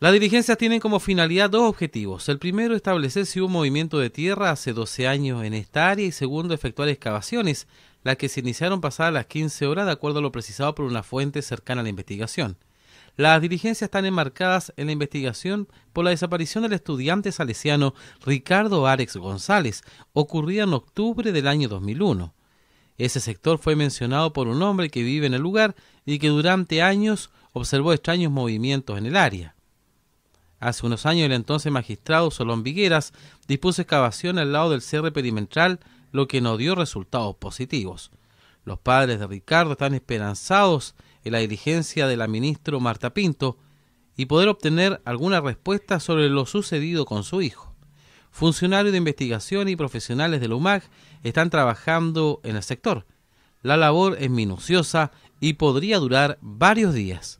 Las dirigencias tienen como finalidad dos objetivos. El primero, establecer si hubo un movimiento de tierra hace 12 años en esta área y segundo, efectuar excavaciones, las que se iniciaron pasadas las 15 horas de acuerdo a lo precisado por una fuente cercana a la investigación. Las diligencias están enmarcadas en la investigación por la desaparición del estudiante salesiano Ricardo Arex González, ocurrida en octubre del año 2001. Ese sector fue mencionado por un hombre que vive en el lugar y que durante años observó extraños movimientos en el área. Hace unos años el entonces magistrado Solón Vigueras dispuso excavación al lado del cierre perimetral, lo que no dio resultados positivos. Los padres de Ricardo están esperanzados en la diligencia de la ministra Marta Pinto y poder obtener alguna respuesta sobre lo sucedido con su hijo. Funcionarios de investigación y profesionales del umag están trabajando en el sector. La labor es minuciosa y podría durar varios días.